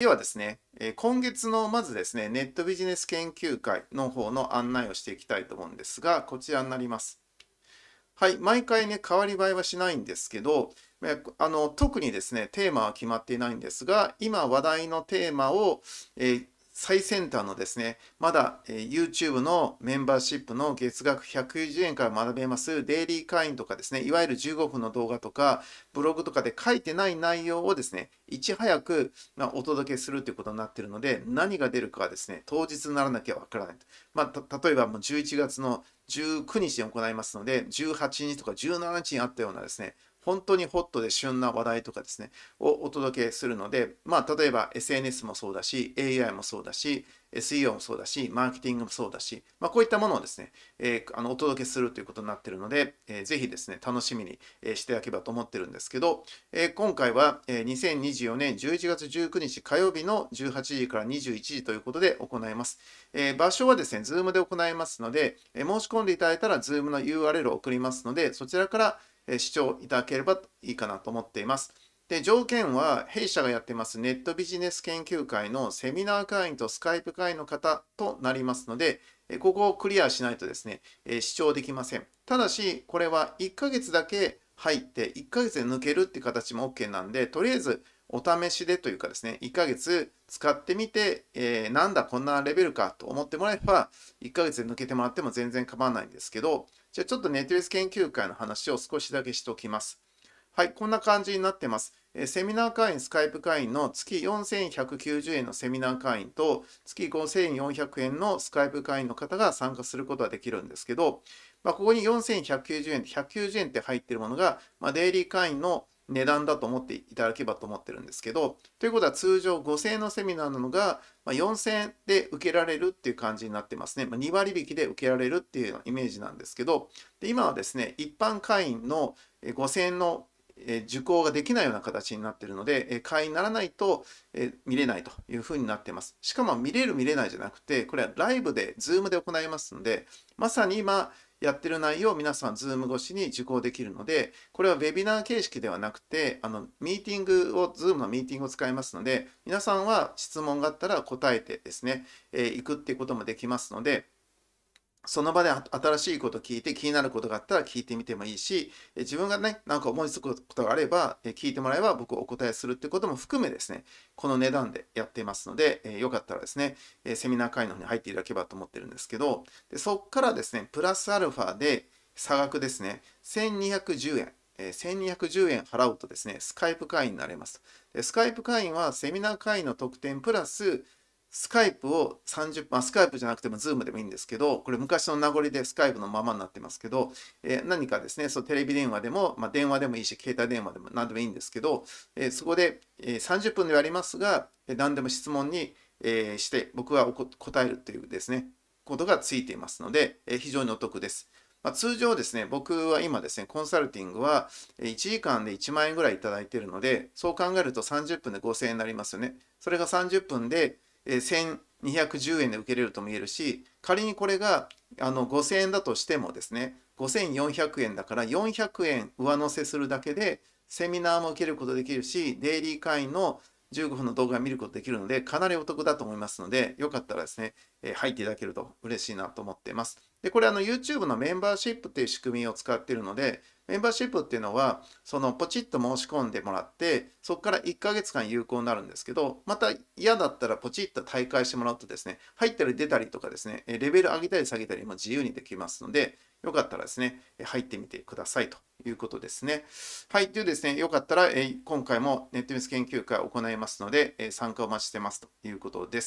ではですね、今月のまずですね、ネットビジネス研究会の方の案内をしていきたいと思うんですが、こちらになります。はい、毎回ね、変わり映えはしないんですけど、あの特にですね、テーマは決まっていないんですが、今話題のテーマを、えー、最先端のですね、まだ、え YouTube のメンバーシップの月額190円から学べますデイリー会員とかですね、いわゆる15分の動画とか、ブログとかで書いてない内容をですね、いち早く、まお届けするということになっているので、何が出るかはですね、当日にならなきゃわからない。まあ、例えばもう11月の19日に行いますので、18日とか17日にあったようなですね、本当にホットで旬な話題とかですね、をお届けするので、まあ、例えば SNS もそうだし、AI もそうだし、SEO もそうだし、マーケティングもそうだし、まあ、こういったものをですね、えー、あのお届けするということになっているので、えー、ぜひですね、楽しみにしていただければと思ってるんですけど、えー、今回は2024年11月19日火曜日の18時から21時ということで行います。えー、場所はですね、Zoom で行いますので、え申し込んでいただいたら Zoom の URL を送りますので、そちらから視聴いただければいいかなと思っています。で、条件は弊社がやってますネットビジネス研究会のセミナー会員とスカイプ会員の方となりますので、ここをクリアしないとですね、視聴できません。ただし、これは1ヶ月だけ入って、1ヶ月で抜けるって形も OK なんで、とりあえずお試しでというかですね、1ヶ月使ってみて、えー、なんだこんなレベルかと思ってもらえば、1ヶ月で抜けてもらっても全然構わないんですけど、じゃあちょっとネットレス研究会の話を少しだけしておきます。はい、こんな感じになってます。えー、セミナー会員、スカイプ会員の月4190円のセミナー会員と月5400円のスカイプ会員の方が参加することができるんですけど、まあ、ここに4190円、190円って入ってるものが、まあ、デイリー会員の値段だと思っていただければと思ってるんですけど、ということは通常5000円のセミナーなのが、ま4000円で受けられるっていう感じになってますね。ま2割引きで受けられるっていうイメージなんですけど、で今はですね、一般会員の5000円の受講ができないような形になっているので、会員にならないと見れないというふうになっています。しかも見れる見れないじゃなくて、これはライブで、Zoom で行いますので、まさに今、やってる内容を皆さんズーム越しに受講できるので、これはウェビナー形式ではなくて、あの、ミーティングを、Zoom のミーティングを使いますので、皆さんは質問があったら答えてですね、えー、くっていうこともできますので、その場で新しいことを聞いて気になることがあったら聞いてみてもいいし、自分がね、なんか思いつくことがあれば、聞いてもらえば僕お答えするってことも含めですね、この値段でやっていますので、よかったらですね、セミナー会の方に入っていただければと思ってるんですけど、でそこからですね、プラスアルファで差額ですね、1210円。1210円払うとですね、スカイプ会員になれます。スカイプ会員はセミナー会員の特典プラススカイプを30分、スカイプじゃなくても Zoom でもいいんですけど、これ昔の名残でスカイプのままになってますけど、えー、何かですね、そうテレビ電話でも、まあ、電話でもいいし、携帯電話でも何でもいいんですけど、えー、そこで、え30分ではありますが、何でも質問に、えして、僕は答えるというですね、ことがついていますので、え非常にお得です。まあ、通常ですね、僕は今ですね、コンサルティングは1時間で1万円ぐらいいただいているので、そう考えると30分で5000円になりますよね。それが30分で、1210円で受けれるとも言えるし仮にこれがあの5000円だとしてもですね5400円だから400円上乗せするだけでセミナーも受けることできるしデイリー会員の15分の動画を見ることできるのでかなりお得だと思いますのでよかったらですね、え入っていただけると嬉しいなと思っています。でこれあの YouTube のメンバーシップっていう仕組みを使っているのでメンバーシップっていうのは、そのポチッと申し込んでもらって、そこから1ヶ月間有効になるんですけど、また嫌だったらポチッと退会してもらうとですね、入ったり出たりとかですね、レベル上げたり下げたりも自由にできますので、よかったらですね、入ってみてくださいということですね。はい。というですね、よかったら、今回もネットニュース研究会を行いますので、参加をお待ちしてますということです。